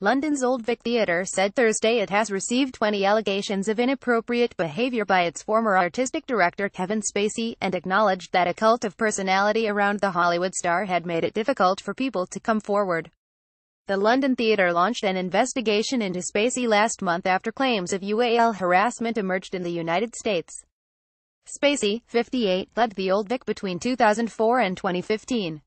London's Old Vic Theatre said Thursday it has received 20 allegations of inappropriate behaviour by its former artistic director Kevin Spacey, and acknowledged that a cult of personality around the Hollywood star had made it difficult for people to come forward. The London Theatre launched an investigation into Spacey last month after claims of UAL harassment emerged in the United States. Spacey, 58, led the Old Vic between 2004 and 2015.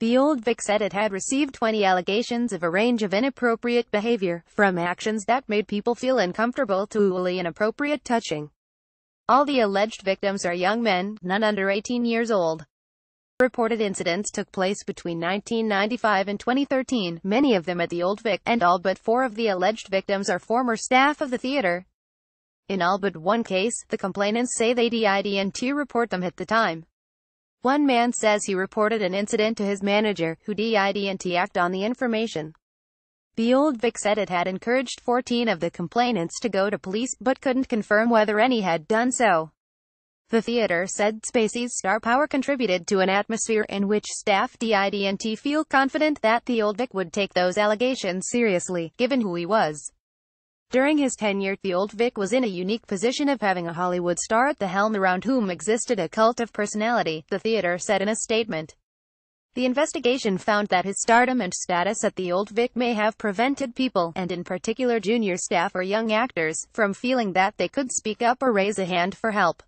The old Vic said it had received 20 allegations of a range of inappropriate behavior, from actions that made people feel uncomfortable to wholly inappropriate touching. All the alleged victims are young men, none under 18 years old. Reported incidents took place between 1995 and 2013, many of them at the Old Vic, and all but four of the alleged victims are former staff of the theater. In all but one case, the complainants say they did and report them at the time. One man says he reported an incident to his manager, who did not act on the information. The old Vic said it had encouraged 14 of the complainants to go to police, but couldn't confirm whether any had done so. The theater said Spacey's star power contributed to an atmosphere in which staff did not feel confident that the old Vic would take those allegations seriously, given who he was. During his tenure, the Old Vic was in a unique position of having a Hollywood star at the helm around whom existed a cult of personality, the theater said in a statement. The investigation found that his stardom and status at the Old Vic may have prevented people, and in particular junior staff or young actors, from feeling that they could speak up or raise a hand for help.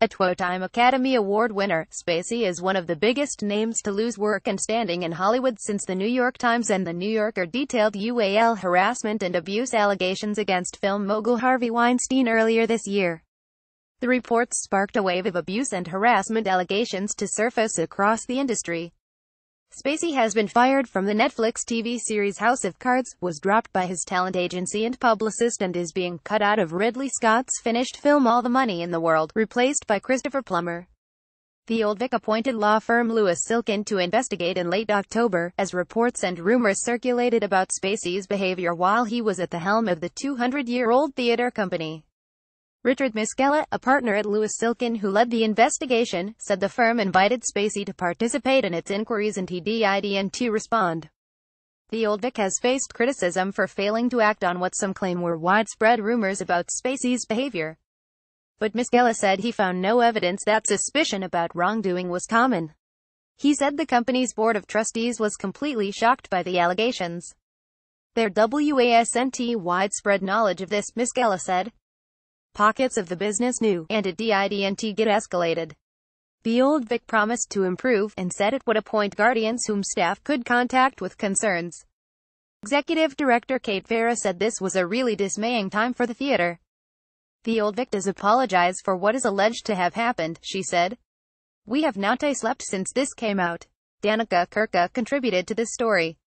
A two-time Academy Award winner, Spacey is one of the biggest names to lose work and standing in Hollywood since the New York Times and the New Yorker detailed UAL harassment and abuse allegations against film mogul Harvey Weinstein earlier this year. The reports sparked a wave of abuse and harassment allegations to surface across the industry. Spacey has been fired from the Netflix TV series House of Cards, was dropped by his talent agency and publicist and is being cut out of Ridley Scott's finished film All the Money in the World, replaced by Christopher Plummer. The Old Vic appointed law firm Lewis Silkin to investigate in late October, as reports and rumors circulated about Spacey's behavior while he was at the helm of the 200-year-old theater company. Richard Miscela, a partner at Lewis Silkin who led the investigation, said the firm invited Spacey to participate in its inquiries and he did respond. The Old Vic has faced criticism for failing to act on what some claim were widespread rumors about Spacey's behavior. But Miscela said he found no evidence that suspicion about wrongdoing was common. He said the company's board of trustees was completely shocked by the allegations. Their WASNT widespread knowledge of this, Miscela said, pockets of the business knew, and it didn't get escalated. The old Vic promised to improve, and said it would appoint guardians whom staff could contact with concerns. Executive Director Kate Farah said this was a really dismaying time for the theater. The old Vic does apologize for what is alleged to have happened, she said. We have not slept since this came out. Danica Kirka contributed to this story.